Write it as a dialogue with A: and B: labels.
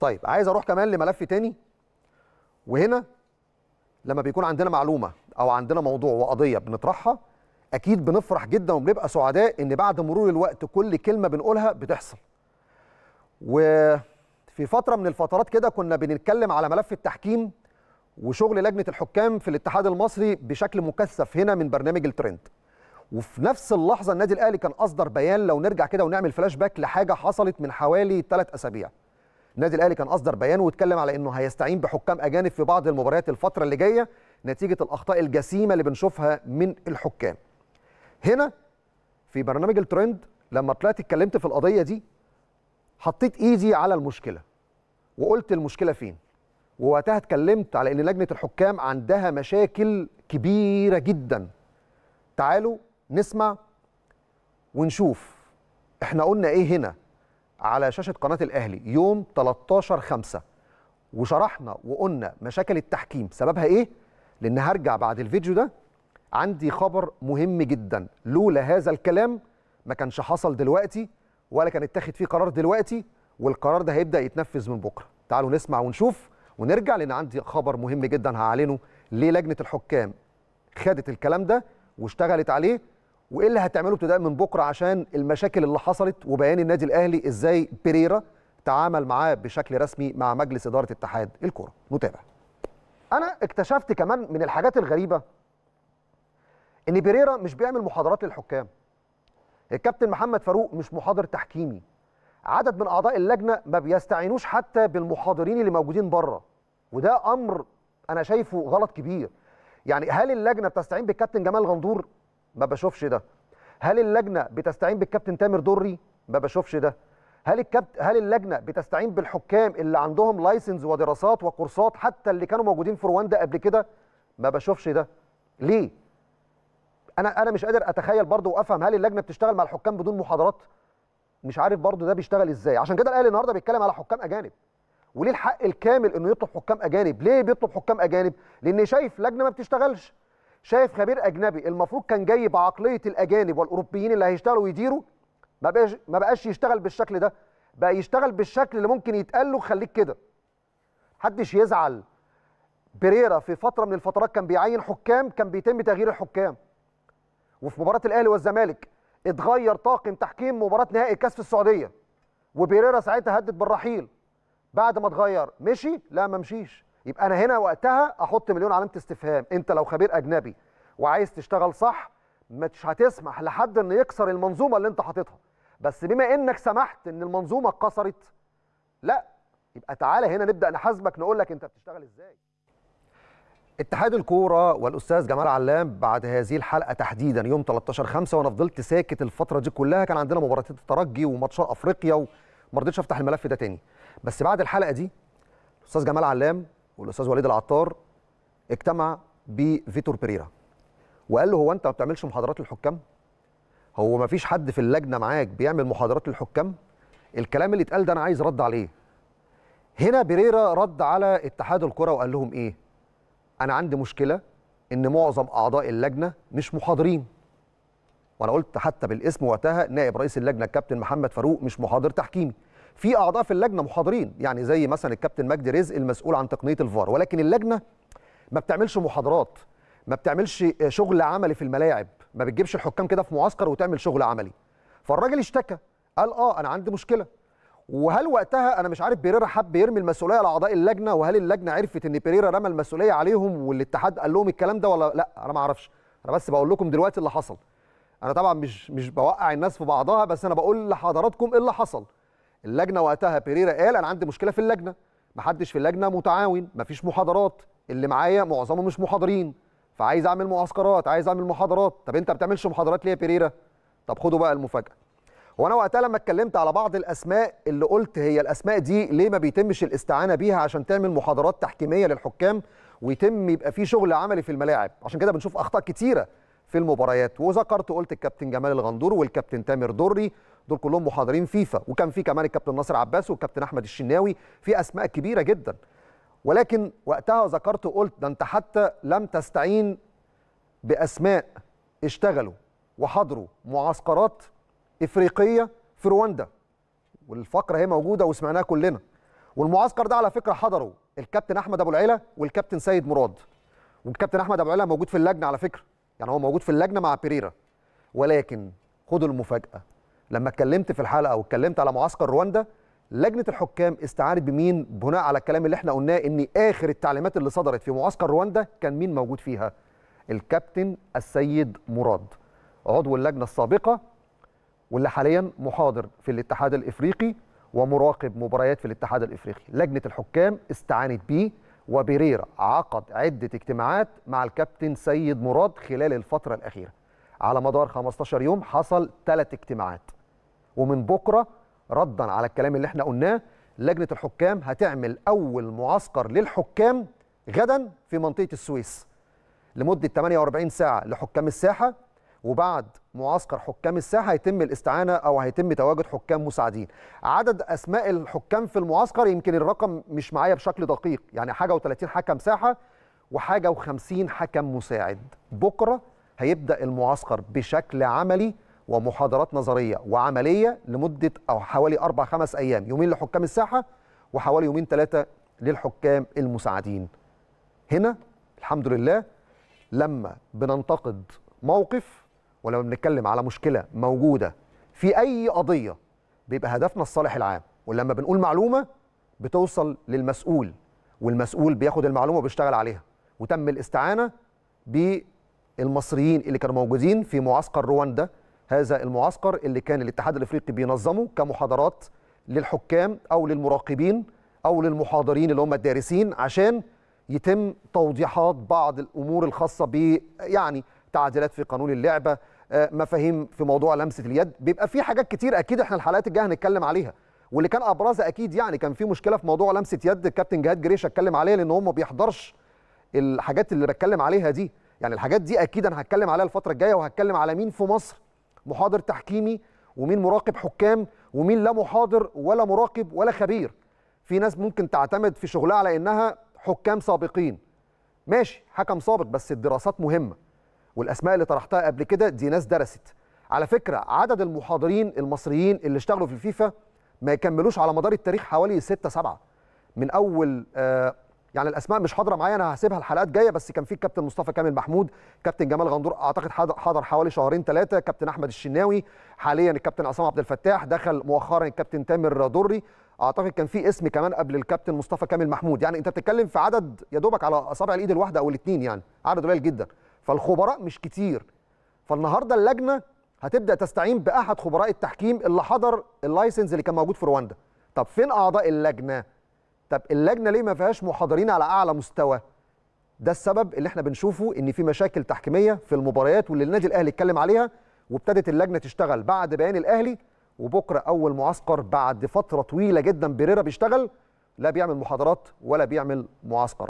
A: طيب عايز اروح كمان لملف تاني وهنا لما بيكون عندنا معلومه او عندنا موضوع وقضيه بنطرحها اكيد بنفرح جدا وبنبقى سعداء ان بعد مرور الوقت كل كلمه بنقولها بتحصل وفي فتره من الفترات كده كنا بنتكلم على ملف التحكيم وشغل لجنه الحكام في الاتحاد المصري بشكل مكثف هنا من برنامج الترند وفي نفس اللحظه النادي الاهلي كان اصدر بيان لو نرجع كده ونعمل فلاش باك لحاجه حصلت من حوالي ثلاث اسابيع النادي الاهلي كان اصدر بيان واتكلم على انه هيستعين بحكام اجانب في بعض المباريات الفتره اللي جايه نتيجه الاخطاء الجسيمه اللي بنشوفها من الحكام هنا في برنامج الترند لما طلعت اتكلمت في القضيه دي حطيت ايدي على المشكله وقلت المشكله فين ووقتها اتكلمت على ان لجنه الحكام عندها مشاكل كبيره جدا تعالوا نسمع ونشوف احنا قلنا ايه هنا على شاشه قناه الاهلي يوم 13 5 وشرحنا وقلنا مشاكل التحكيم سببها ايه لان هرجع بعد الفيديو ده عندي خبر مهم جدا لولا هذا الكلام ما كانش حصل دلوقتي ولا كان اتاخد فيه قرار دلوقتي والقرار ده هيبدا يتنفذ من بكره تعالوا نسمع ونشوف ونرجع لان عندي خبر مهم جدا هعلنه ليه لجنه الحكام خدت الكلام ده واشتغلت عليه وايه اللي هتعمله ابتداء من بكره عشان المشاكل اللي حصلت وبيان النادي الاهلي ازاي بيريرا تعامل معاه بشكل رسمي مع مجلس اداره اتحاد الكوره نتابع انا اكتشفت كمان من الحاجات الغريبه ان بيريرا مش بيعمل محاضرات للحكام الكابتن محمد فاروق مش محاضر تحكيمي عدد من اعضاء اللجنه ما بيستعينوش حتى بالمحاضرين اللي موجودين بره وده امر انا شايفه غلط كبير يعني هل اللجنه بتستعين بالكابتن جمال غندور ما بشوفش ده هل اللجنه بتستعين بالكابتن تامر دري ما بشوفش ده هل الكابت هل اللجنه بتستعين بالحكام اللي عندهم لايسنس ودراسات وكورسات حتى اللي كانوا موجودين في رواندا قبل كده ما بشوفش ده ليه انا انا مش قادر اتخيل برضه وافهم هل اللجنه بتشتغل مع الحكام بدون محاضرات مش عارف برضه ده بيشتغل ازاي عشان كده الاهلي النهارده بيتكلم على حكام اجانب وليه الحق الكامل انه يطلب حكام اجانب ليه بيطلب حكام اجانب لان شايف لجنه ما بتشتغلش شايف خبير اجنبي المفروض كان جاي بعقليه الاجانب والاوروبيين اللي هيشتغلوا ويديروا ما بقاش ما بقاش يشتغل بالشكل ده بقى يشتغل بالشكل اللي ممكن يتقال له خليك كده محدش يزعل بريرا في فتره من الفترات كان بيعين حكام كان بيتم تغيير الحكام وفي مباراه الاهلي والزمالك اتغير طاقم تحكيم مباراه نهائي الكاس في السعوديه وبيريرا ساعتها هدد بالرحيل بعد ما اتغير مشي لا ما مشيش يبقى انا هنا وقتها احط مليون علامه استفهام انت لو خبير اجنبي وعايز تشتغل صح مش هتسمح لحد ان يكسر المنظومه اللي انت حاططها بس بما انك سمحت ان المنظومه اتكسرت لا يبقى تعالى هنا نبدا نحاسبك نقول لك انت بتشتغل ازاي اتحاد الكوره والاستاذ جمال علام بعد هذه الحلقه تحديدا يوم 13 5 وانا فضلت ساكت الفتره دي كلها كان عندنا مباراه الترجي وماتشات افريقيا وما رضيتش افتح الملف ده تاني بس بعد الحلقه دي الاستاذ جمال علام والاستاذ وليد العطار اجتمع بفيتور بيريرا وقال له هو انت ما بتعملش محاضرات للحكام؟ هو ما فيش حد في اللجنه معاك بيعمل محاضرات للحكام؟ الكلام اللي اتقال ده انا عايز رد عليه. هنا بيريرا رد على اتحاد الكره وقال لهم ايه؟ انا عندي مشكله ان معظم اعضاء اللجنه مش محاضرين. وانا قلت حتى بالاسم وقتها نائب رئيس اللجنه الكابتن محمد فاروق مش محاضر تحكيمي. في اعضاء في اللجنه محاضرين يعني زي مثلا الكابتن مجدي رزق المسؤول عن تقنيه الفار ولكن اللجنه ما بتعملش محاضرات ما بتعملش آه، شغل عملي في الملاعب ما بتجيبش الحكام كده في معسكر وتعمل شغل عملي فالراجل اشتكى قال اه انا عندي مشكله وهل وقتها انا مش عارف بيريرا حب يرمي المسؤوليه على اعضاء اللجنه وهل اللجنه عرفت ان بيريرا رمى المسؤوليه عليهم والاتحاد قال لهم الكلام ده ولا لا انا ما اعرفش انا بس بقول لكم دلوقتي اللي حصل انا طبعا مش مش بوقع الناس في بعضها بس انا بقول لحضراتكم ايه اللي حصل اللجنه وقتها بيريرا قال انا عندي مشكله في اللجنه ما حدش في اللجنه متعاون ما فيش محاضرات اللي معايا معظمهم مش محاضرين فعايز اعمل معسكرات عايز اعمل محاضرات طب انت بتعملش محاضرات ليه يا بيريرا طب خدوا بقى المفاجاه وانا وقتها لما اتكلمت على بعض الاسماء اللي قلت هي الاسماء دي ليه ما بيتمش الاستعانه بيها عشان تعمل محاضرات تحكيميه للحكام ويتم يبقى في شغل عملي في الملاعب عشان كده بنشوف اخطاء كتيره في المباريات وذكرت قلت الكابتن جمال الغندور والكابتن تامر دري دول كلهم محاضرين فيفا وكان في كمان الكابتن ناصر عباس والكابتن احمد الشناوي في اسماء كبيره جدا ولكن وقتها ذكرت وقلت ده انت حتى لم تستعين باسماء اشتغلوا وحضروا معسكرات افريقيه في رواندا والفقره هي موجوده وسمعناها كلنا والمعسكر ده على فكره حضره الكابتن احمد ابو العيله والكابتن سيد مراد والكابتن احمد ابو العيله موجود في اللجنه على فكره يعني هو موجود في اللجنه مع بيريرا ولكن خدوا المفاجاه لما اتكلمت في الحلقه واتكلمت على معسكر رواندا لجنه الحكام استعانت بمين بناء على الكلام اللي احنا قلناه ان اخر التعليمات اللي صدرت في معسكر رواندا كان مين موجود فيها الكابتن السيد مراد عضو اللجنه السابقه واللي حاليا محاضر في الاتحاد الافريقي ومراقب مباريات في الاتحاد الافريقي لجنه الحكام استعانت بيه وبريرا عقد عده اجتماعات مع الكابتن سيد مراد خلال الفتره الاخيره على مدار 15 يوم حصل ثلاث اجتماعات ومن بكره ردا على الكلام اللي احنا قلناه لجنه الحكام هتعمل اول معسكر للحكام غدا في منطقه السويس لمده 48 ساعه لحكام الساحه وبعد معسكر حكام الساحه هيتم الاستعانه او هيتم تواجد حكام مساعدين عدد اسماء الحكام في المعسكر يمكن الرقم مش معايا بشكل دقيق يعني حاجه و30 حكم ساحه وحاجه و50 حكم مساعد بكره هيبدا المعسكر بشكل عملي ومحاضرات نظريه وعمليه لمده او حوالي اربع خمس ايام يومين لحكام الساحه وحوالي يومين ثلاثه للحكام المساعدين. هنا الحمد لله لما بننتقد موقف ولما بنتكلم على مشكله موجوده في اي قضيه بيبقى هدفنا الصالح العام ولما بنقول معلومه بتوصل للمسؤول والمسؤول بياخد المعلومه وبيشتغل عليها وتم الاستعانه بالمصريين اللي كانوا موجودين في معسكر رواندا هذا المعسكر اللي كان الاتحاد الافريقي بينظمه كمحاضرات للحكام او للمراقبين او للمحاضرين اللي هم الدارسين عشان يتم توضيحات بعض الامور الخاصه ب يعني تعديلات في قانون اللعبه آه، مفاهيم في موضوع لمسه اليد بيبقى في حاجات كتير اكيد احنا الحلقات الجايه هنتكلم عليها واللي كان ابرزها اكيد يعني كان في مشكله في موضوع لمسه يد الكابتن جهاد جريش اتكلم عليها لان هو ما بيحضرش الحاجات اللي بتكلم عليها دي يعني الحاجات دي اكيد انا هتكلم عليها الفتره الجايه وهتكلم على مين في مصر محاضر تحكيمي ومين مراقب حكام ومين لا محاضر ولا مراقب ولا خبير في ناس ممكن تعتمد في شغلها على انها حكام سابقين ماشي حكم سابق بس الدراسات مهمه والاسماء اللي طرحتها قبل كده دي ناس درست على فكره عدد المحاضرين المصريين اللي اشتغلوا في الفيفا ما يكملوش على مدار التاريخ حوالي 6 7 من اول آه يعني الاسماء مش حاضره معايا انا هسيبها الحلقات جايه بس كان في الكابتن مصطفى كامل محمود كابتن جمال غندور اعتقد حضر حوالي شهرين ثلاثه كابتن احمد الشناوي حاليا الكابتن عصام عبد الفتاح دخل مؤخرا الكابتن تامر دري اعتقد كان في اسم كمان قبل الكابتن مصطفى كامل محمود يعني انت بتتكلم في عدد يا دوبك على اصابع الايد الواحده او الاثنين يعني عدد قليل جدا فالخبراء مش كتير فالنهارده اللجنه هتبدا تستعين باحد خبراء التحكيم اللي حضر اللايسنس اللي كان موجود في رواندا طب فين اعضاء اللجنه طب اللجنه ليه ما فيهاش محاضرين على اعلى مستوى ده السبب اللي احنا بنشوفه ان في مشاكل تحكيميه في المباريات واللي النادي الاهلي اتكلم عليها وابتدت اللجنه تشتغل بعد بيان الاهلي وبكره اول معسكر بعد فتره طويله جدا بيريرا بيشتغل لا بيعمل محاضرات ولا بيعمل معسكر